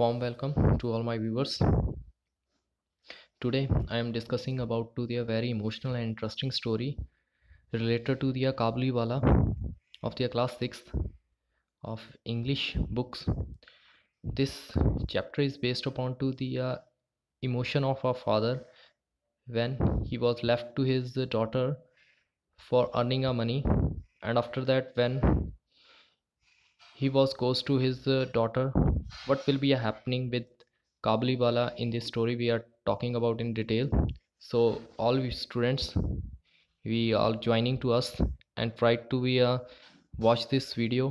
warm welcome to all my viewers today i am discussing about to the very emotional and interesting story related to the kabliwala of the class 6th of english books this chapter is based upon to the uh, emotion of a father when he was left to his daughter for earning a money and after that when he was close to his uh, daughter. What will be happening with Kabliwala in this story we are talking about in detail. So all we students, we are joining to us and try to be uh, watch this video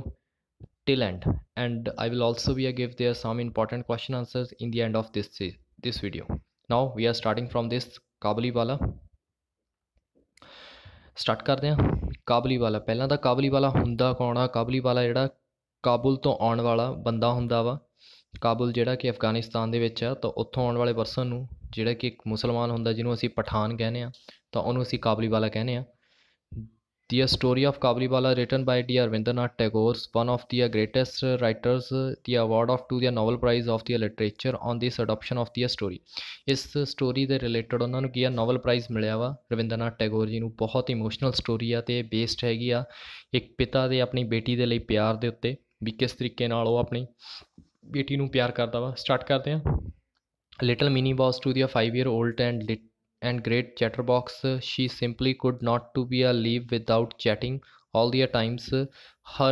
till end and I will also be give there some important question answers in the end of this uh, this video. Now we are starting from this Kabliwala. Start ਕਰਦੇ ਹਾਂ ਕਾਬਲੀ ਵਾਲਾ ਪਹਿਲਾਂ ਤਾਂ ਕਾਬਲੀ ਵਾਲਾ ਹੁੰਦਾ ਕਾਬੁਲ ਤੋਂ ਆਉਣ ਵਾਲਾ ਬੰਦਾ ਹੁੰਦਾ ਵਾ ਕਾਬੁਲ ਜਿਹੜਾ ਕਿ ਅਫਗਾਨਿਸਤਾਨ ਦੇ ਵਿੱਚ ਆ ਤਾਂ ਉੱਥੋਂ ਆਉਣ ਵਾਲੇ ਪਰਸਨ ਨੂੰ ਜਿਹੜਾ ਕਿ ਇੱਕ ਮੁਸਲਮਾਨ ਹੁੰਦਾ ਜਿਹਨੂੰ ਅਸੀਂ ਪਠਾਨ ਕਹਿੰਦੇ ਆ ਤਾਂ ਉਹਨੂੰ ਅਸੀਂ ਕਾਬਲੀਵਾਲਾ ਕਹਿੰਦੇ ਆ The story of Kabliwala written by D. Rabindranath Tagore, one of the greatest writers, the award of to the Nobel prize of the literature on this adoption of the story ਇਸ ਸਟੋਰੀ ਦੇ related ਉਹਨਾਂ ਨੂੰ ਕੀ ਆ novel price ਮਿਲਿਆ ਵਾ ਰਵਿੰਦਰਨਾਥ ਟੈਗੋਰ ਜੀ ਨੂੰ ਬਹੁਤ ਇਮੋਸ਼ਨਲ ਸਟੋਰੀ ਆ ਤੇ ਬੇਸਡ ਹੈਗੀ ਆ ਇੱਕ ਪਿਤਾ ਦੇ ਆਪਣੀ ਬੇਟੀ ਦੇ ਲਈ ਪਿਆਰ ਦੇ ਉੱਤੇ ਵੀ ਕਿਸ ਤਰੀਕੇ ਨਾਲ ਉਹ ਆਪਣੀ ਬੇਟੀ ਨੂੰ ਪਿਆਰ ਕਰਦਾ ਵਾ ਸਟਾਰਟ ਕਰਦੇ ਆ little Mini was to the 5 year old and and great chatterbox she simply could not to be a live without chatting all their times her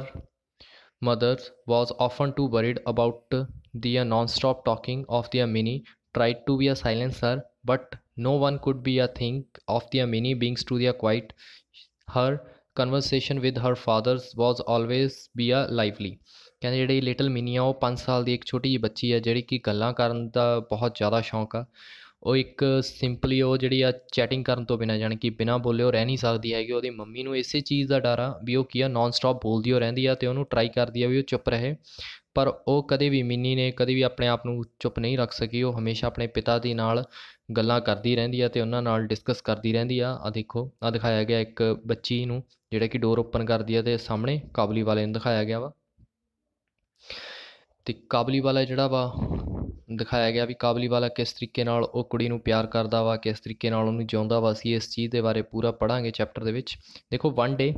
mother was often too worried about their non-stop talking of their mini tried to be a silencer but no one could be a think of their mini beings to their quiet her conversation with her fathers was always be a lively ਕਹਿੰਦੇ ਜਿਹੜੀ little ਮਿਨੀਆ ਉਹ 5 ਸਾਲ ਦੀ ਇੱਕ ਛੋਟੀ ਜਿਹੀ ਬੱਚੀ ਆ ਜਿਹੜੀ ਕਿ ਗੱਲਾਂ ਕਰਨ ਦਾ ਬਹੁਤ ਜ਼ਿਆਦਾ ਸ਼ੌਂਕ ਆ ਉਹ ਇੱਕ ਸਿੰਪਲੀ ਉਹ ਜਿਹੜੀ ਆ ਚੈਟਿੰਗ ਕਰਨ ਤੋਂ ਬਿਨਾ ਜਾਨ ਕਿ ਬਿਨਾ ਬੋਲੇ ਉਹ ਰਹਿ ਨਹੀਂ ਸਕਦੀ ਹੈਗੀ ਉਹਦੀ ਮੰਮੀ ਨੂੰ ਇਸੇ ਚੀਜ਼ ਦਾ ਡਰ ਆ ਵੀ ਉਹ ਕੀ ਆ ਨਾਨ ਸਟਾਪ ਬੋਲਦੀ ਹੋ ਰਹਿੰਦੀ ਆ ਤੇ ਉਹਨੂੰ ਟਰਾਈ ਕਰਦੀ ਆ ਵੀ ਉਹ ਚੁੱਪ ਰਹੇ ਪਰ ਉਹ ਕਦੇ ਵੀ ਮਿੰਨੀ ਨੇ ਕਦੇ ਵੀ ਆਪਣੇ ਆਪ ਨੂੰ ਚੁੱਪ ਨਹੀਂ ਰੱਖ ਸਕੀ ਉਹ ਹਮੇਸ਼ਾ ਆਪਣੇ ਪਿਤਾ ਦੇ ਨਾਲ ਗੱਲਾਂ ਕਰਦੀ ਰਹਿੰਦੀ ਆ ਤੇ ਉਹਨਾਂ ਨਾਲ ਡਿਸਕਸ ਕਰਦੀ ਰਹਿੰਦੀ ਆ ਆ ਦੇਖੋ ਆ ਦਿਖਾਇਆ ਗਿਆ ਇੱਕ ਬੱਚੀ ਨੂੰ ਜਿਹੜਾ ਕਿ ਡੋਰ ਓਪਨ ਕਰਦੀ ਆ ਤੇ ਸਾਹਮਣੇ ਕਾਬਲੀ ਵਾਲੇ ਨੂੰ ਦਿਖਾਇਆ ਗਿਆ ਵਾ ਤੇ ਕਾਬਲੀ ਵਾਲਾ ਜਿਹੜਾ ਵਾ ਦਿਖਾਇਆ ਗਿਆ ਵੀ ਕਾਬਲੀ ਵਾਲਾ ਕਿਸ ਤਰੀਕੇ ਨਾਲ ਉਹ ਕੁੜੀ ਨੂੰ ਪਿਆਰ ਕਰਦਾ ਵਾ ਕਿਸ ਤਰੀਕੇ ਨਾਲ ਉਹਨੂੰ ਜਿਉਂਦਾ ਵਾ ਅਸੀਂ ਇਸ ਚੀਜ਼ ਦੇ ਬਾਰੇ ਪੂਰਾ ਪੜਾਂਗੇ ਚੈਪਟਰ ਦੇ ਵਿੱਚ ਦੇਖੋ one day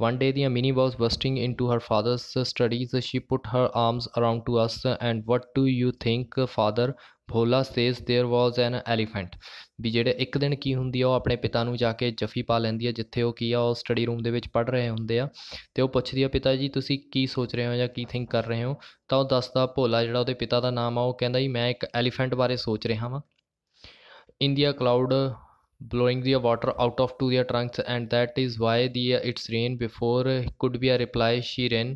one day the Mini was bursting into her fathers studies she put her arms around to us and what do you think father Bhola says there was an elephant ਵੀ ਜਿਹੜੇ ਇੱਕ ਦਿਨ ਕੀ ਹੁੰਦੀ ਆ ਉਹ ਆਪਣੇ ਪਿਤਾ ਨੂੰ ਜਾ ਕੇ ਜਫੀ ਪਾ ਲੈਂਦੀ ਆ ਜਿੱਥੇ ਉਹ ਕੀ ਆ ਉਹ ਸਟੱਡੀ ਰੂਮ ਦੇ ਵਿੱਚ ਪੜ ਰਹੇ ਹੁੰਦੇ ਆ ਤੇ ਉਹ ਪੁੱਛਦੀ ਆ ਪਿਤਾ ਜੀ ਤੁਸੀਂ ਕੀ ਸੋਚ ਰਹੇ ਹੋ ਜਾਂ ਕੀ ਥਿੰਕ ਕਰ ਰਹੇ ਹੋ ਤਾਂ ਉਹ ਦੱਸਦਾ ਭੋਲਾ ਜਿਹੜਾ ਉਹਦੇ ਪਿਤਾ ਦਾ ਨਾਮ ਆ ਉਹ ਕਹਿੰਦਾ ਜੀ ਮੈਂ ਇੱਕ ਐਲੀਫੈਂਟ ਬਾਰੇ ਸੋਚ ਰਿਹਾ ਹਾਂ in the cloud blowing the water out of to their trunks and that is why the its rain before could be a reply she ran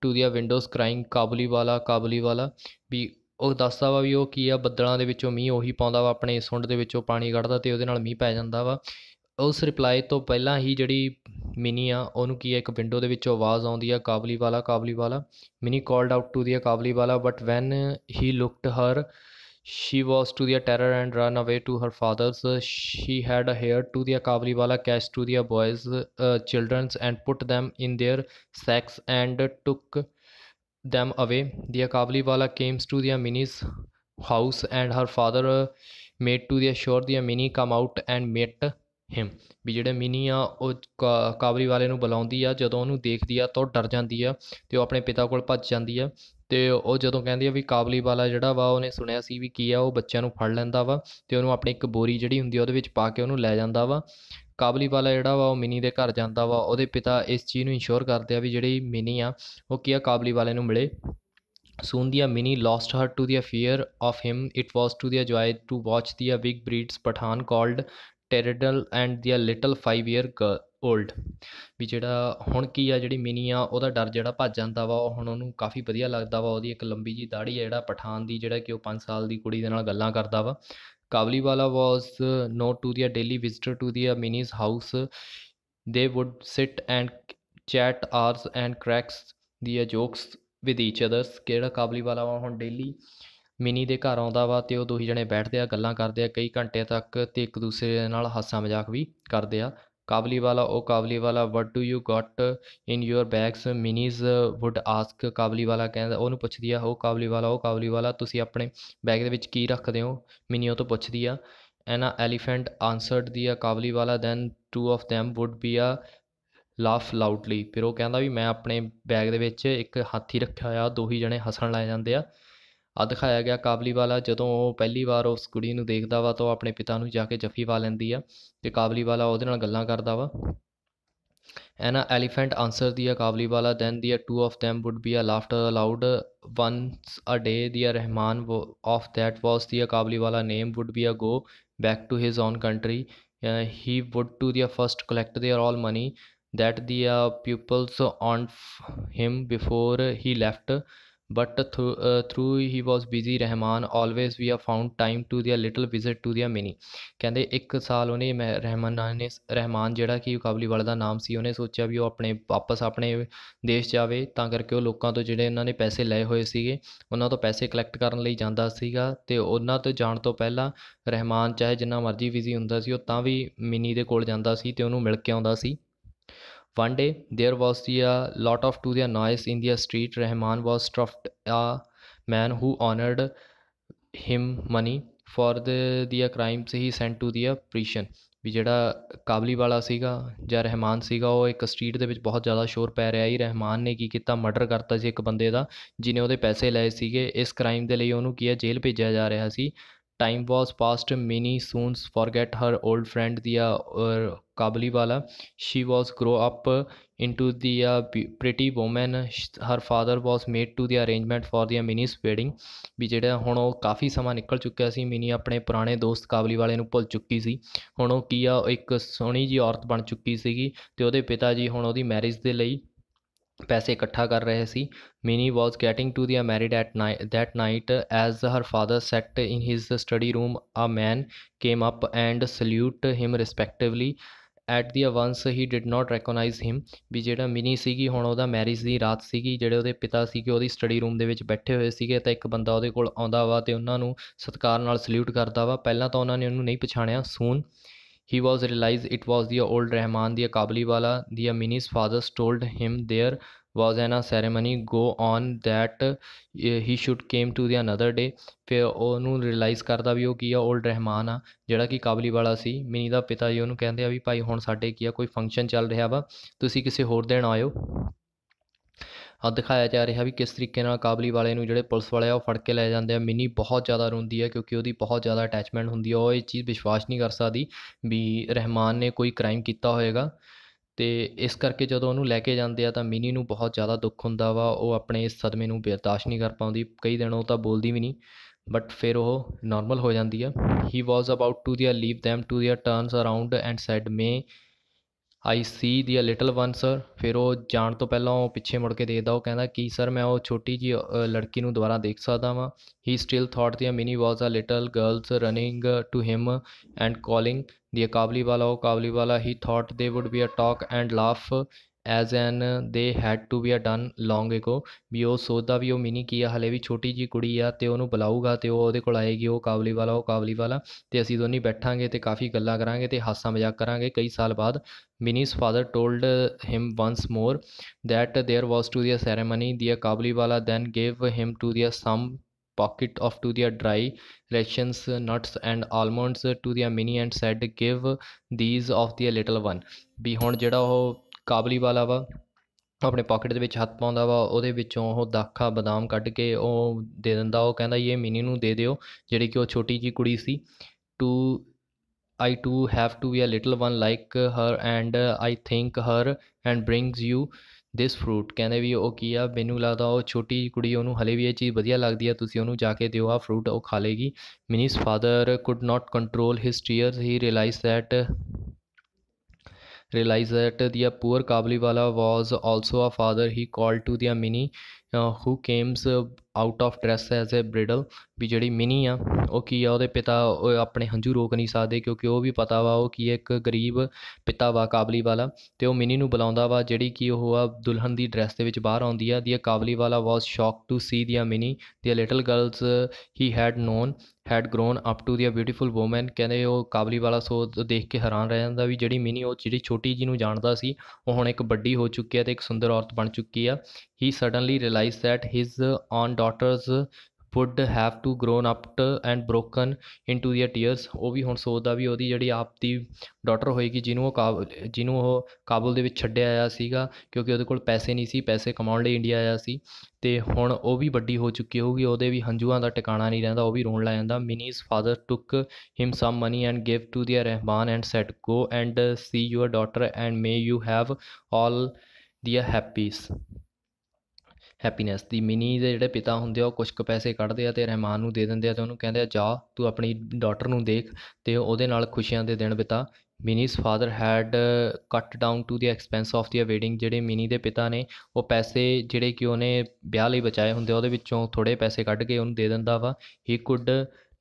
to to windows windows Kabuliwala ਕਾਬਲੀ ਵਾਲਾ ਵੀ ਉਹ ਦੱਸਦਾ ਵਾ ਵੀ ਉਹ ਕੀ ਆ ਬੱਦਲਾਂ ਦੇ ਵਿੱਚੋਂ ਮੀਂਹ ਉਹੀ ਪਾਉਂਦਾ ਵਾ ਆਪਣੇ ਸੁੰਡ ਦੇ ਵਿੱਚੋਂ ਪਾਣੀ ਕੱਢਦਾ ਤੇ ਉਹਦੇ ਨਾਲ ਮੀਂਹ ਪੈ ਜਾਂਦਾ ਵਾ ਉਸ ਰਿਪਲਾਈ ਤੋਂ ਪਹਿਲਾਂ ਹੀ ਜਿਹੜੀ ਮਿਨੀ ਆ ਉਹਨੂੰ ਕੀ ਆ ਇੱਕ ਵਿੰਡੋ ਦੇ ਵਿੱਚੋਂ ਆਵਾਜ਼ ਆਉਂਦੀ ਆ Kabuliwala Kabuliwala Mini called out to the Kabuliwala but when he looked her she was to the terror and run away to her fathers she had a hair to the Kabuliwala cash to the boys childrens and put them in their sacks and took them away. the Diya wala came to their mini's house and her father uh, made to their sure their mini come out and met him ਵੀ ਜਿਹੜੇ ਮਿਨੀ ਆ ਉਹ ਕਾਬਰੀ ਵਾਲੇ ਨੂੰ ਬੁਲਾਉਂਦੀ ਆ ਜਦੋਂ ਉਹਨੂੰ ਦੇਖਦੀ ਆ ਤਾਂ ਡਰ ਜਾਂਦੀ ਆ ਤੇ ਉਹ ਆਪਣੇ ਪਿਤਾ ਕੋਲ ਭੱਜ ਜਾਂਦੀ ਆ ਤੇ ਉਹ ਜਦੋਂ ਕਹਿੰਦੀ ਆ ਵੀ ਕਾਬਲੀ ਵਾਲਾ ਜਿਹੜਾ ਵਾ ਉਹਨੇ ਸੁਣਿਆ ਸੀ ਵੀ ਕੀ ਆ ਉਹ ਬੱਚਿਆਂ ਨੂੰ ਫੜ ਲੈਂਦਾ ਵਾ ਤੇ ਉਹਨੂੰ ਆਪਣੀ ਇੱਕ ਬੋਰੀ ਜਿਹੜੀ ਹੁੰਦੀ ਆ ਉਹਦੇ ਵਿੱਚ ਪਾ ਕੇ ਉਹਨੂੰ ਲੈ ਜਾਂਦਾ ਵਾ ਕਾਬਲੀ ਵਾਲਾ ਜਿਹੜਾ ਵਾ ਉਹ ਮਿਨੀ ਦੇ ਘਰ ਜਾਂਦਾ ਵਾ ਉਹਦੇ ਪਿਤਾ ਇਸ ਚੀਜ਼ ਨੂੰ ਇੰਸ਼ੋਰ ਕਰਦੇ ਆ ਵੀ ਜਿਹੜੀ ਮਿਨੀ ਆ ਉਹ ਕੀ ਆ ਕਾਬਲੀ ਵਾਲੇ ਨੂੰ ਮਿਲੇ soon the Mini lost her to the fear of him it was to their joy to watch the big breeds Pathan called ਟੈਰਡਲ and their little 5 year old old ਵੀ ਜਿਹੜਾ ਹੁਣ ਕੀ ਆ ਜਿਹੜੀ ਮਿਨੀ ਆ ਉਹਦਾ ਡਰ ਜਿਹੜਾ ਭੱਜ ਜਾਂਦਾ ਵਾ ਉਹ ਹੁਣ ਉਹਨੂੰ ਕਾਫੀ ਵਧੀਆ ਲੱਗਦਾ ਵਾ ਉਹਦੀ ਇੱਕ ਲੰਬੀ ਜੀ ਦਾੜੀ ਆ ਜਿਹੜਾ ਪਠਾਨ ਦੀ ਜਿਹੜਾ ਕਿ ਉਹ 5 ਸਾਲ ਦੀ ਕੁੜੀ ਦੇ ਨਾਲ ਗੱਲਾਂ ਕਰਦਾ ਵਾ Kabuliwala was not to their daily visitor to the Mini's house they would sit and chat hours and cracks their jokes with each others ਕਿਹੜਾ ਕਾਬਲੀਵਾਲਾ ਵਾ ਹੁਣ ਡੇਲੀ ਮਿਨੀ ਦੇ ਘਰ ਆਉਂਦਾ ਵਾ ਤੇ ਉਹ ਦੋਹੀ ਜਣੇ ਬੈਠਦੇ ਆ ਗੱਲਾਂ ਕਰਦੇ ਆ ਕਈ ਘੰਟੇ ਤੱਕ ਤੇ ਇੱਕ ਦੂਸਰੇ ਨਾਲ ਹਾਸਾ ਮਜ਼ਾਕ ਵੀ ਕਰਦੇ ਆ ਕਾਬਲੀ ਵਾਲਾ ਉਹ Kabuli Kabuliwala what do you got in your bags Mini's would ask ਵਾਲਾ ਕਹਿੰਦਾ ਉਹਨੂੰ ਪੁੱਛਦੀ ਆ ਉਹ ਕਾਬਲੀ ਵਾਲਾ ਉਹ ਕਾਬਲੀ ਵਾਲਾ ਤੁਸੀਂ ਆਪਣੇ ਬੈਗ ਦੇ ਵਿੱਚ ਕੀ ਰੱਖਦੇ ਹੋ ਮਿਨੀ ਉਹ ਤੋਂ ਪੁੱਛਦੀ ਆ ਐਨਾ ਐਲੀਫੈਂਟ ਆਨਸਰਡ ਦੀ ਆ ਵਾਲਾ then two of them would be a laugh loudly ਫਿਰ ਉਹ ਕਹਿੰਦਾ ਵੀ ਮੈਂ ਆਪਣੇ ਬੈਗ ਦੇ ਵਿੱਚ ਇੱਕ ਹਾਥੀ ਰੱਖਿਆ ਹੋਇਆ ਦੋਹੀ ਜਣੇ ਹੱਸਣ ਲੱਗ ਜਾਂਦੇ ਆ ਆ ਦਿਖਾਇਆ ਗਿਆ ਕਾਬਲੀ ਵਾਲਾ ਜਦੋਂ ਉਹ ਪਹਿਲੀ ਵਾਰ ਉਸ ਕੁੜੀ ਨੂੰ ਦੇਖਦਾ ਵਾ ਤਾਂ ਉਹ ਆਪਣੇ ਪਿਤਾ ਨੂੰ ਜਾ ਕੇ ਜੱਫੀ ਪਾ ਲੈਂਦੀ ਆ ਤੇ ਕਾਬਲੀ ਵਾਲਾ ਉਹਦੇ ਨਾਲ ਗੱਲਾਂ ਕਰਦਾ ਵਾ ਐਨਾ ਐਲੀਫੈਂਟ ਆਨਸਰ ਦੀ ਆ ਕਾਬਲੀ ਵਾਲਾ then the a two of them would be a laughter allowed once a day the a Rahman of that was ਦੀ ਆ ਕਾਬਲੀ ਵਾਲਾ name would be a go back to his own country uh, he would to the first collect their all money that the uh, pupils on him before he left but th uh, through he was busy Rahman always we have found time to their little visit to their many ਕਹਿੰਦੇ ਇੱਕ ਸਾਲ ਉਹਨੇ ਰਹਿਮਾਨ ਨੇ ਰਹਿਮਾਨ ਜਿਹੜਾ ਕਿ ਕਾਬਲੀਵਾਲ ਦਾ ਨਾਮ ਸੀ ਉਹਨੇ ਸੋਚਿਆ ਵੀ ਉਹ ਆਪਣੇ ਵਾਪਸ ਆਪਣੇ ਦੇਸ਼ ਜਾਵੇ ਤਾਂ ਕਰਕੇ ਉਹ ਲੋਕਾਂ ਤੋਂ ਜਿਹੜੇ ਉਹਨਾਂ ਨੇ ਪੈਸੇ ਲਏ ਹੋਏ ਸੀਗੇ ਉਹਨਾਂ ਤੋਂ ਪੈਸੇ ਕਲੈਕਟ ਕਰਨ ਲਈ ਜਾਂਦਾ ਸੀਗਾ ਤੇ ਉਹਨਾਂ ਤੋਂ ਜਾਣ ਤੋਂ ਪਹਿਲਾਂ ਰਹਿਮਾਨ ਚਾਹੇ ਜਿੰਨਾ ਮਰਜ਼ੀ ਬਿਜ਼ੀ ਹੁੰਦਾ ਸੀ ਉਹ ਤਾਂ ਵੀ ਮਿਨੀ ਦੇ ਕੋਲ ਜਾਂਦਾ ਸੀ ਤੇ ਉਹਨੂੰ ਮਿਲ ਕੇ ਆਉਂਦਾ ਸੀ One day, there was the, a the, lot of to the noise in the street. Rahman was stuffed a man who honored him money for the, the crimes he sent to the prison. ਵੀ ਜਿਹੜਾ ਕਾਬਲੀ ਵਾਲਾ ਸੀਗਾ ਜਾਂ ਰਹਿਮਾਨ ਸੀਗਾ ਉਹ ਇੱਕ street ਦੇ ਵਿੱਚ ਬਹੁਤ ਜ਼ਿਆਦਾ ਸ਼ੋਰ ਪੈ ਰਿਹਾ ਸੀ ਰਹਿਮਾਨ ਨੇ ਕੀ ਕੀਤਾ ਮਰਡਰ ਕਰਤਾ ਸੀ ਇੱਕ ਬੰਦੇ ਦਾ ਜਿਨੇ ਉਹਦੇ ਪੈਸੇ ਲਏ ਸੀਗੇ ਇਸ ਕ੍ਰਾਈਮ ਦੇ ਲਈ ਉਹਨੂੰ ਕੀ ਹੈ ਜੇਲ੍ਹ ਭੇਜਿਆ ਜਾ ਰਿਹਾ ਸੀ time was past Mini soon forget her old friend the ਔਰ Kabuliwala she was grow up into to pretty pretty her father was made to the arrangement for the Mini's wedding ਵੀ ਜਿਹੜਾ ਹੁਣ ਉਹ ਕਾਫੀ ਸਮਾਂ ਨਿਕਲ ਚੁੱਕਿਆ ਸੀ ਮਿਨੀ ਆਪਣੇ ਪੁਰਾਣੇ ਦੋਸਤ ਕਾਬਲੀ ਵਾਲੇ ਨੂੰ ਭੁੱਲ ਚੁੱਕੀ ਸੀ ਹੁਣ ਉਹ ਕੀ ਆ ਇੱਕ ਸੋਹਣੀ ਜੀ ਔਰਤ ਬਣ ਚੁੱਕੀ ਸੀਗੀ ਤੇ ਉਹਦੇ ਪਿਤਾ ਜੀ ਹੁਣ ਉਹਦੀ ਮੈਰਿਜ ਦੇ ਲਈ ਪੈਸੇ ਇਕੱਠਾ ਕਰ ਰਹੇ ਸੀ Mini was getting to the married at night that night as her father sat in his study room a man came up and salute him respectively at the once he did not recognize him ਵੀ ਜਿਹੜਾ ਮਿਨੀ ਸੀਗੀ ਹੁਣ ਉਹਦਾ marriage ਦੀ ਰਾਤ ਸੀਗੀ ਜਿਹੜੇ ਉਹਦੇ ਪਿਤਾ ਸੀਗੇ ਉਹਦੀ ਸਟੱਡੀ ਰੂਮ ਦੇ ਵਿੱਚ ਬੈਠੇ ਹੋਏ ਸੀਗੇ ਤਾਂ ਇੱਕ ਬੰਦਾ ਉਹਦੇ ਕੋਲ ਆਉਂਦਾ ਵਾ ਤੇ ਉਹਨਾਂ ਨੂੰ ਸਤਿਕਾਰ ਨਾਲ ਸਲੂਟ ਕਰਦਾ ਵਾ ਪਹਿਲਾਂ ਤਾਂ ਉਹਨਾਂ ਨੇ ਉਹਨੂੰ ਨਹੀਂ ਪਛਾਣਿਆ ਸੂਨ He was realized it was the old Rahman the Kabliwala. The Amini's fathers told him there was an a ceremony go on that he should came to the another day ਫਿਰ ਉਹਨੂੰ ਰਿਅਲਾਈਜ਼ ਕਰਦਾ ਵੀ ਉਹ ਕੀ ਆ old Rahman ਆ ਜਿਹੜਾ ਕਿ ਕਾਬਲੀ ਵਾਲਾ ਸੀ mini ਦਾ ਪਿਤਾ ਜੀ ਉਹਨੂੰ ਕਹਿੰਦੇ ਆ ਵੀ ਭਾਈ ਹੁਣ ਸਾਡੇ ਕੀ ਆ ਕੋਈ ਫੰਕਸ਼ਨ ਚੱਲ ਰਿਹਾ ਵਾ ਤੁਸੀਂ ਕਿਸੇ ਹੋਰ ਦਿਨ ਆਇਓ ਆ ਦਿਖਾਇਆ ਜਾ ਰਿਹਾ ਵੀ ਕਿਸ ਤਰੀਕੇ ਨਾਲ ਕਾਬਲੀ ਵਾਲੇ ਨੂੰ ਜਿਹੜੇ ਪੁਲਿਸ ਵਾਲੇ ਆ ਉਹ ਫੜ ਕੇ ਲੈ ਜਾਂਦੇ ਆ ਮਿੰਨੀ ਬਹੁਤ ਜ਼ਿਆਦਾ ਰੋਂਦੀ ਹੈ ਕਿਉਂਕਿ ਉਹਦੀ ਬਹੁਤ ਜ਼ਿਆਦਾ ਅਟੈਚਮੈਂਟ ਹੁੰਦੀ ਆ ਉਹ ਇਹ ਚੀਜ਼ ਵਿਸ਼ਵਾਸ ਨਹੀਂ ਕਰ ਸਕਦੀ ਵੀ ਰਹਿਮਾਨ ਨੇ ਕੋਈ ਕ੍ਰਾਈਮ ਕੀਤਾ ਹੋਵੇਗਾ ਤੇ ਇਸ ਕਰਕੇ ਜਦੋਂ ਉਹਨੂੰ ਲੈ ਕੇ ਜਾਂਦੇ ਆ ਤਾਂ ਮਿਨੀ ਨੂੰ ਬਹੁਤ ਜ਼ਿਆਦਾ ਦੁੱਖ ਹੁੰਦਾ ਵਾ ਉਹ ਆਪਣੇ ਇਸ ਸਦਮੇ ਨੂੰ ਬਰਦਾਸ਼ਤ ਨਹੀਂ ਕਰ ਪਾਉਂਦੀ ਕਈ ਦਿਨ ਉਹ ਤਾਂ ਬੋਲਦੀ ਵੀ ਨਹੀਂ ਬਟ ਫਿਰ ਉਹ ਨਾਰਮਲ ਹੋ ਜਾਂਦੀ ਆ he was about to there leave them to there turns around and said may I see the a little one sir ਫਿਰ ਉਹ ਜਾਣ ਤੋਂ ਪਹਿਲਾਂ ਉਹ ਪਿੱਛੇ ਮੁੜ ਕੇ ਦੇਖਦਾ ਉਹ ਕਹਿੰਦਾ ਕੀ ਸਰ ਮੈਂ ਉਹ ਛੋਟੀ ਜੀ ਲੜਕੀ ਨੂੰ ਦੁਬਾਰਾ ਦੇਖ ਸਕਦਾ ਵਾਂ he still thought the Mini was a little girls running to him and calling the Kabuliwala ਉਹ Kabuliwala he thought they would be a talk and laugh as an they had to be a done long ago ਵੀ ਉਹ ਸੋਚਦਾ ਵੀ ਉਹ mini ਕੀ ਆ ਹਲੇ ਵੀ ਛੋਟੀ ਜੀ ਕੁੜੀ ਆ ਤੇ ਉਹਨੂੰ ਬੁਲਾਊਗਾ ਤੇ ਉਹ ਉਹਦੇ ਕੋਲ ਆਏਗੀ ਉਹ ਕਾਬਲੀ ਵਾਲਾ ਉਹ ਕਾਬਲੀ ਵਾਲਾ ਤੇ ਅਸੀਂ ਦੋਨੇ ਬੈਠਾਂਗੇ ਤੇ ਕਾਫੀ ਗੱਲਾਂ ਕਰਾਂਗੇ ਤੇ ਹਾਸਾ ਮਜ਼ਾਕ ਕਰਾਂਗੇ ਕਈ ਸਾਲ ਬਾਅਦ Mini's father told him once more that there was to their ceremony their kabliwala then gave him to their some pocket of to their dry rations nuts and almonds to their mini and said give these of their little one ਵੀ ਹੁਣ ਜਿਹੜਾ ਉਹ ਕਾਬਲੀ ਵਾਲਾ ਵਾ ਆਪਣੇ pocket ਦੇ ਵਿੱਚ ਹੱਥ ਪਾਉਂਦਾ ਵਾ ਉਹਦੇ ਵਿੱਚੋਂ ਉਹ ਦਾਖਾ ਬਦਾਮ ਕੱਢ ਕੇ ਉਹ ਦੇ ਦਿੰਦਾ ਉਹ ਕਹਿੰਦਾ ਇਹ ਮਿਨੀ ਨੂੰ ਦੇ ਦਿਓ ਜਿਹੜੀ ਕਿ ਉਹ ਛੋਟੀ ਜੀ ਕੁੜੀ ਸੀ to I too have to be a little one like her and I think her and brings you this fruit ਕਹਿੰਦੇ ਵੀ ਉਹ ਕੀ ਆ ਮੈਨੂੰ ਲੱਗਦਾ ਉਹ ਛੋਟੀ ਜੀ ਕੁੜੀ ਉਹਨੂੰ ਹਲੇ ਵੀ ਇਹ ਚੀਜ਼ ਵਧੀਆ ਲੱਗਦੀ ਆ ਤੁਸੀਂ ਉਹਨੂੰ ਜਾ ਕੇ ਦਿਓ ਆ ਫਰੂਟ ਉਹ ਖਾ ਲੇਗੀ Mini's father could not control his tears he realize that realized that the poor Kabliwala was also a father he called to the Mini, uh, who came out of dress as a bridal ਵੀ ਜਿਹੜੀ ਮਿਨੀ ਆ ਉਹ ਕੀ ਆ ਉਹਦੇ ਪਿਤਾ ਉਹ ਆਪਣੇ ਹੰਝੂ ਰੋਕ ਨਹੀਂ ਸਕਦੇ ਕਿਉਂਕਿ ਉਹ ਵੀ ਪਤਾ ਵਾ ਉਹ ਕੀ ਇੱਕ ਗਰੀਬ ਪਿਤਾ ਵਾ ਕਾਬਲੀ ਵਾਲਾ ਤੇ ਉਹ ਮਿਨੀ ਨੂੰ ਬੁਲਾਉਂਦਾ ਵਾ ਜਿਹੜੀ ਕੀ ਉਹ ਆ ਦੁਲਹਨ ਦੀ ਡਰੈਸ ਦੇ ਵਿੱਚ ਬਾਹਰ ਆਉਂਦੀ ਆ ਦੀ Kabuliwala was shock to see the Mini the little girls he had known had grown up to the beautiful woman ਕਹਿੰਦੇ ਉਹ ਕਾਬਲੀ ਵਾਲਾ ਸੋ ਦੇਖ ਕੇ ਹੈਰਾਨ ਰਹਿ ਜਾਂਦਾ ਵੀ ਜਿਹੜੀ ਮਿਨੀ ਉਹ ਜਿਹੜੀ ਛੋਟੀ ਜੀ ਨੂੰ ਜਾਣਦਾ ਸੀ ਉਹ ਹੁਣ ਇੱਕ ਵੱਡੀ ਹੋ ਚੁੱਕੀ ਆ ਤੇ ਇੱਕ ਸੁੰਦਰ ਔਰਤ ਬਣ ਚੁੱਕੀ ਆ he suddenly realize that his own daughters would have to grown up and broken into their tears ਉਹ ਵੀ ਹੁਣ ਸੋਚਦਾ ਵੀ ਉਹਦੀ ਜਿਹੜੀ ਆਪ ਦੀ ਡਾਟਰ ਹੋਏਗੀ ਜਿਹਨੂੰ ਉਹ ਕਾਬੁਲ ਜਿਹਨੂੰ ਉਹ ਕਾਬੁਲ ਦੇ ਵਿੱਚ ਛੱਡਿਆ ਆਇਆ ਸੀਗਾ ਕਿਉਂਕਿ ਉਹਦੇ ਕੋਲ ਪੈਸੇ ਨਹੀਂ ਸੀ ਪੈਸੇ ਕਮਾਉਣ ਲਈ ਇੰਡੀਆ ਆਇਆ ਸੀ ਤੇ ਹੁਣ ਉਹ ਵੀ ਵੱਡੀ ਹੋ ਚੁੱਕੀ ਹੋਊਗੀ ਉਹਦੇ ਵੀ ਹੰਝੂਆਂ ਦਾ ਟਿਕਾਣਾ ਨਹੀਂ ਰਹਿੰਦਾ ਉਹ ਵੀ ਰੋਣ ਲੱਗ ਜਾਂਦਾ Mini's father took him some money and give to their Rahman and said go and see your daughter and may you have all their happy happiness the Mini ਦੇ ਜਿਹੜੇ ਪਿਤਾ ਹੁੰਦੇ ਆ ਉਹ ਕੁਝ ਕੁ ਪੈਸੇ ਕੱਢਦੇ ਆ ਤੇ ਰਹਿਮਾਨ ਨੂੰ ਦੇ ਦਿੰਦੇ ਆ ਤੇ ਉਹਨੂੰ ਕਹਿੰਦੇ ਆ ਜਾ ਤੂੰ ਆਪਣੀ ਡਾਟਰ ਨੂੰ ਦੇਖ ਤੇ ਉਹਦੇ ਨਾਲ ਖੁਸ਼ੀਆਂ ਦੇ ਦਿਨ ਬਿਤਾ Mini's father had cut down to the expense of the wedding ਜਿਹੜੇ ਮਿਨੀ ਦੇ ਪਿਤਾ ਨੇ ਉਹ ਪੈਸੇ ਜਿਹੜੇ ਕਿ ਉਹਨੇ ਵਿਆਹ ਲਈ ਬਚਾਏ ਹੁੰਦੇ ਉਹਦੇ ਵਿੱਚੋਂ ਥੋੜੇ ਪੈਸੇ ਕੱਢ ਕੇ ਉਹਨੂੰ ਦੇ ਦਿੰਦਾ ਵਾ he could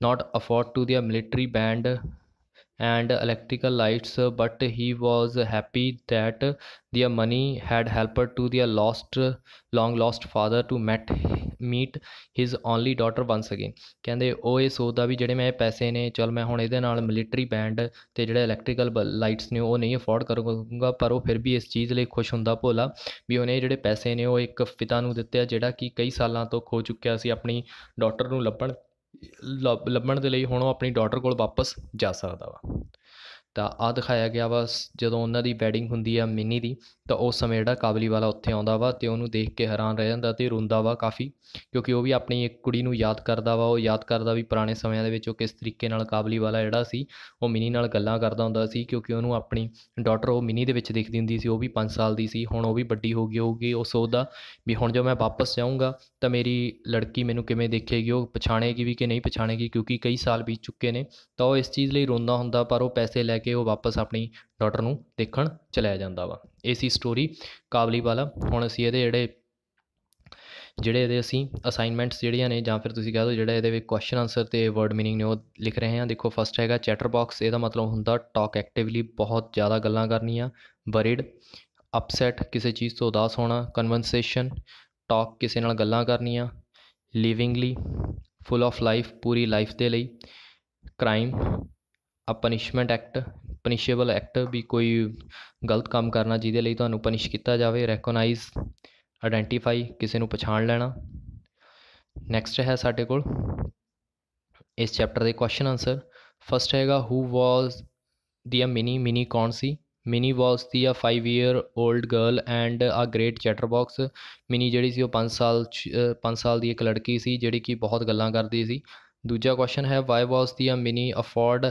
not afford to the military band and electrical lights but he was happy that their money had helped to their lost long lost father to met meet his only daughter once again ਕਹਿੰਦੇ ਉਹ ਇਹ ਸੋਚਦਾ ਵੀ ਜਿਹੜੇ ਮੈਂ ਇਹ ਪੈਸੇ ਨੇ ਚਲ ਮੈਂ ਹੁਣ ਇਹਦੇ ਨਾਲ ਮਿਲਟਰੀ ਬੈਂਡ ਤੇ ਜਿਹੜੇ ਇਲੈਕਟ੍ਰੀਕਲ ਲਾਈਟਸ ਨੇ ਉਹ ਨਹੀਂ ਅਫੋਰਡ ਕਰੂੰਗਾ ਪਰ ਉਹ ਫਿਰ ਵੀ ਇਸ ਚੀਜ਼ ਲਈ ਖੁਸ਼ ਹੁੰਦਾ ਭੋਲਾ ਵੀ ਉਹਨੇ ਜਿਹੜੇ ਪੈਸੇ ਨੇ ਉਹ ਇੱਕ ਪਿਤਾ ਨੂੰ ਦਿੱਤੇ ਆ ਜਿਹੜਾ ਕਿ ਕਈ ਸਾਲਾਂ ਤੋਂ ਖੋ ਚੁੱਕਿਆ ਸੀ ਆਪਣੀ ਡਾਟਰ ਨੂੰ ਲੱਭਣ ਲੱਭਣ ਦੇ ਲਈ ਹੁਣ ਉਹ ਆਪਣੀ ਡਾਟਰ ਕੋਲ ਵਾਪਸ ਜਾ ਸਕਦਾ ਵਾ ਤਾਂ ਆ ਦਿਖਾਇਆ ਗਿਆ ਵਾ ਜਦੋਂ ਉਹਨਾਂ ਦੀ ਵੈਡਿੰਗ ਹੁੰਦੀ ਆ ਮਿੰਨੀ ਦੀ ਤਾਂ ਉਸ ਸਮੇਂ ਜਿਹੜਾ ਕਾਬਲੀ ਵਾਲਾ ਉੱਥੇ ਆਉਂਦਾ ਵਾ ਤੇ ਉਹਨੂੰ ਦੇਖ ਕੇ ਹੈਰਾਨ ਰਹਿ ਜਾਂਦਾ ਤੇ ਰੋਂਦਾ ਵਾ ਕਾਫੀ ਕਿਉਂਕਿ ਉਹ ਵੀ ਆਪਣੀ ਇੱਕ ਕੁੜੀ ਨੂੰ ਯਾਦ ਕਰਦਾ ਵਾ ਉਹ ਯਾਦ ਕਰਦਾ ਵੀ ਪੁਰਾਣੇ ਸਮਿਆਂ ਦੇ ਵਿੱਚ ਉਹ ਕਿਸ ਤਰੀਕੇ ਨਾਲ ਕਾਬਲੀ ਵਾਲਾ ਜਿਹੜਾ ਸੀ ਉਹ ਮਿਨੀ ਨਾਲ ਗੱਲਾਂ ਕਰਦਾ ਹੁੰਦਾ ਸੀ ਕਿਉਂਕਿ ਉਹਨੂੰ ਆਪਣੀ ਡਾਟਰ ਉਹ ਮਿਨੀ ਦੇ ਵਿੱਚ ਦੇਖਦੀ ਹੁੰਦੀ ਸੀ ਉਹ ਵੀ 5 ਸਾਲ ਦੀ ਸੀ ਹੁਣ ਉਹ ਵੀ ਵੱਡੀ ਹੋ ਗਈ ਹੋਊਗੀ ਉਹ ਸੋਚਦਾ ਵੀ ਹੁਣ ਜੋ ਮੈਂ ਵਾਪਸ ਜਾਊਂਗਾ ਤਾਂ ਮੇਰੀ ਲੜਕੀ ਮੈਨੂੰ ਕਿਵੇਂ ਦੇਖੇਗੀ ਉਹ ਪਛਾਣੇਗੀ ਵੀ ਕਿ ਨਹੀਂ ਪਛਾਣੇਗੀ ਕਿਉਂਕਿ ਕਈ ਸਾਲ ਬੀਤ ਚੁੱਕੇ ਨੇ ਤਾਂ ਉਹ ਇਸ ਚੀਜ਼ ਲਈ ਰੋਂਦਾ ਹੁੰਦਾ ਪਰ ਉਹ ਪੈਸੇ ਲੈ ਕੇ ਉਹ ਵਾਪਸ ਆਪਣੀ ਡਾਟਰ ਨੂੰ ਦੇਖਣ ਚਲਾ ਜਾਂਦਾ ਵਾ ਇਹ ਸੀ ਸਟੋਰੀ ਕਾਬਲੀ ਵਾਲਾ ਹੁਣ ਅਸੀਂ ਇਹਦੇ ਜਿਹੜੇ ਜਿਹੜੇ ਇਹਦੇ ਅਸੀਂ ਅਸਾਈਨਮੈਂਟਸ ਜਿਹੜੀਆਂ ਨੇ ਜਾਂ ਫਿਰ ਤੁਸੀਂ ਕਹੋ ਜਿਹੜਾ ਇਹਦੇ ਵਿੱਚ ਕੁਐਸਚਨ ਆਨਸਰ ਤੇ ਵਰਡ मीनिंग ਨੇ ਉਹ ਲਿਖ ਰਹੇ ਹਾਂ ਦੇਖੋ ਫਸਟ ਹੈਗਾ ਚੈਟਰ ਬਾਕਸ ਇਹਦਾ ਮਤਲਬ ਹੁੰਦਾ ਟਾਕ ਐਕਟਿਵਲੀ ਬਹੁਤ ਜ਼ਿਆਦਾ ਗੱਲਾਂ ਕਰਨੀਆਂ ਵਰਿਡ ਅਪਸੈਟ ਕਿਸੇ ਚੀਜ਼ ਤੋਂ ਉਦਾਸ ਹੋਣਾ ਕਨਵਰਸੇਸ਼ਨ ਟਾਕ ਕਿਸੇ ਨਾਲ ਗੱਲਾਂ ਕਰਨੀਆਂ ਲਿਵਿੰਗਲੀ ਫੁੱਲ ਆਫ ਲਾਈਫ ਪੂਰੀ ਲਾਈਫ ਦੇ ਲਈ crime a punishment act punishable act ਵੀ ਕੋਈ ਗਲਤ ਕੰਮ ਕਰਨਾ ਜਿਹਦੇ ਲਈ ਤੁਹਾਨੂੰ ਪਨਿਸ਼ ਕੀਤਾ ਜਾਵੇ ਰੈਕੋਗਨਾਈਜ਼ ਆਇਡੈਂਟੀਫਾਈ ਕਿਸੇ ਨੂੰ ਪਛਾਣ ਲੈਣਾ ਨੈਕਸਟ ਹੈ ਸਾਡੇ ਕੋਲ ਇਸ ਚੈਪਟਰ ਦੇ ਕੁਐਸਚਨ ਆਨਸਰ ਫਸਟ ਹੈਗਾ ਹੂ ਵਾਸ ਦੀ ਆ ਮਿਨੀ ਮਿਨੀ ਕੌਣ ਸੀ ਮਿਨੀ ਵਾਸ the a 5 year old girl and a great chatterbox Mini ਜਿਹੜੀ ਸੀ ਉਹ 5 ਸਾਲ 5 ਸਾਲ ਦੀ ਇੱਕ ਲੜਕੀ ਸੀ ਜਿਹੜੀ ਕਿ ਬਹੁਤ ਗੱਲਾਂ ਕਰਦੀ ਸੀ ਦੂਜਾ ਕੁਐਸਚਨ ਹੈ Y was the a Mini afford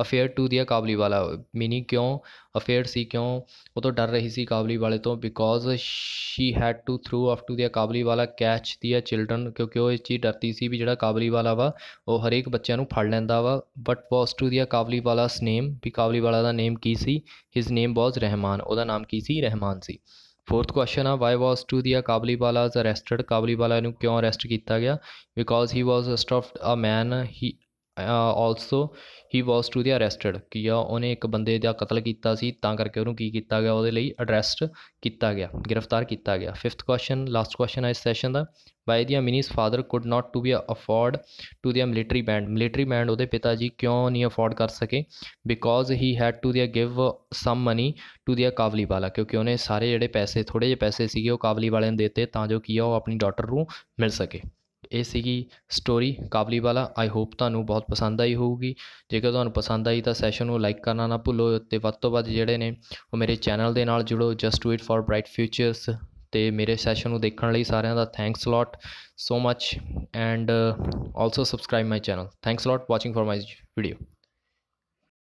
affair to the Kabuliwala Mini ਕਿਉਂ ਅਫੇਅਰ ਸੀ ਕਿਉਂ ਉਹ ਤੋਂ ਡਰ ਰਹੀ ਸੀ ਕਾਬਲੀ ਵਾਲੇ ਤੋਂ because she had to through of to the Kabuliwala catch ਦੀ ਆ ਚਿਲਡਰਨ ਕਿਉਂਕਿ ਉਹ ਇਸ ਚੀਜ਼ ਡਰਦੀ ਸੀ ਵੀ ਜਿਹੜਾ ਕਾਬਲੀ ਵਾਲਾ ਵਾ ਉਹ ਹਰੇਕ ਬੱਚਿਆਂ ਨੂੰ ਫੜ ਲੈਂਦਾ ਵਾ ਬਟ ਵਾਸ ਟੂ ਦੀ ਕਾਬਲੀ ਵਾਲਾਸ ਨੇਮ ਵੀ ਕਾਬਲੀ ਵਾਲਾ ਦਾ ਨੇਮ ਕੀ ਸੀ ਹਿਸ ਨੇਮ ਵਾਸ ਰਹਿਮਾਨ ਉਹਦਾ ਨਾਮ ਕੀ ਸੀ ਰਹਿਮਾਨ ਸੀ ਫੋਰਥ ਕੁਐਸਚਨ ਆ why was to Kabuli Kabuliwala's arrested Kabuliwala ਨੂੰ ਕਿਉਂ ਅਰੈਸਟ ਕੀਤਾ ਗਿਆ because he was stuffed a man he also he was to the arrested ਕੀ ਆ ਉਹਨੇ ਇੱਕ ਬੰਦੇ ਦਾ ਕਤਲ ਕੀਤਾ ਸੀ ਤਾਂ ਕਰਕੇ ਉਹਨੂੰ ਕੀ ਕੀਤਾ ਗਿਆ ਉਹਦੇ ਲਈ ਅਡਰੈਸਟ ਕੀਤਾ ਗਿਆ ਗ੍ਰਿਫਤਾਰ ਕੀਤਾ ਗਿਆ ਫਿਫਥ ਕੁਐਸਚਨ ਲਾਸਟ ਕੁਐਸਚਨ ਆ ਇਸ ਸੈਸ਼ਨ ਦਾ why the Mini's father could not to be afford to the military band military band ਉਹਦੇ ਪਿਤਾ ਜੀ ਕਿਉਂ ਨਹੀਂ ਅਫੋਰਡ ਕਰ ਸਕੇ because he had to the give some money to the Kabuliwala ਕਿਉਂਕਿ ਉਹਨੇ ਸਾਰੇ ਜਿਹੜੇ ਪੈਸੇ ਥੋੜੇ ਜਿਹੇ ਪੈਸੇ ਸੀਗੇ ਉਹ ਕਾਵਲੀ ਵਾਲਿਆਂ ਨੂੰ ਦਿੱਤੇ ਤਾਂ ਜੋ ਕੀ ਉਹ ਆਪਣੀ ਡਾਟਰ ਨੂੰ ਮਿਲ ਸਕੇ ਇਹ ਸੀਗੀ ਸਟੋਰੀ ਕਾਬਲੀ ਵਾਲਾ ਆਈ ਹੋਪ ਤੁਹਾਨੂੰ ਬਹੁਤ ਪਸੰਦ ਆਈ ਹੋਊਗੀ ਜੇਕਰ ਤੁਹਾਨੂੰ ਪਸੰਦ ਆਈ ਤਾਂ ਸੈਸ਼ਨ ਨੂੰ ਲਾਈਕ ਕਰਨਾ ਨਾ ਭੁੱਲੋ ਤੇ ਵੱਧ ਤੋਂ ਵੱਧ ਜਿਹੜੇ ਨੇ ਉਹ ਮੇਰੇ ਚੈਨਲ ਦੇ ਨਾਲ ਜੁੜੋ just to it for bright futures ਤੇ ਮੇਰੇ ਸੈਸ਼ਨ ਨੂੰ ਦੇਖਣ ਲਈ ਸਾਰਿਆਂ ਦਾ thanks lot so much and also subscribe my channel thanks lot watching for my video